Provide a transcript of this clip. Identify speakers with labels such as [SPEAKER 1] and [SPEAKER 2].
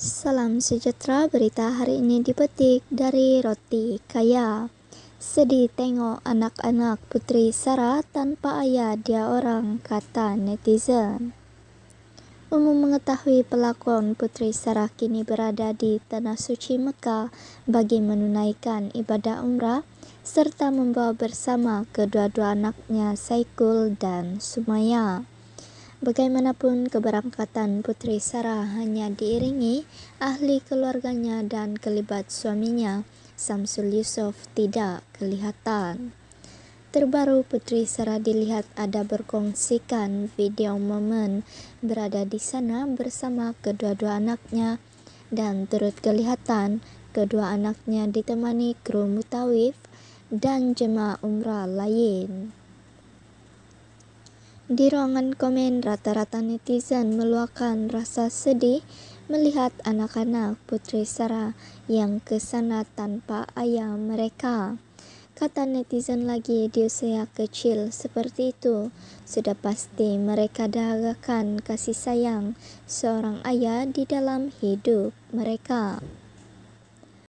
[SPEAKER 1] Salam sejahtera berita hari ini dipetik dari Roti Kaya. Sedih tengok anak-anak putri Sarah tanpa ayah dia orang kata netizen. Umum mengetahui pelakon Putri Sarah kini berada di Tanah Suci Mekah bagi menunaikan ibadah umrah serta membawa bersama kedua-dua anaknya Saikul dan Sumaya. Bagaimanapun keberangkatan Putri Sarah hanya diiringi ahli keluarganya dan kelibat suaminya Samsul Yusuf tidak kelihatan. Terbaru Putri Sarah dilihat ada berkongsikan video momen berada di sana bersama kedua-dua anaknya dan turut kelihatan kedua anaknya ditemani kru mutawif dan jemaah umrah lain. Di ruangan komen rata-rata netizen meluahkan rasa sedih melihat anak-anak Putri Sarah yang kesana tanpa ayah mereka. kata netizen lagi di usia kecil seperti itu. Sudah pasti mereka dagakan kasih sayang seorang ayah di dalam hidup mereka.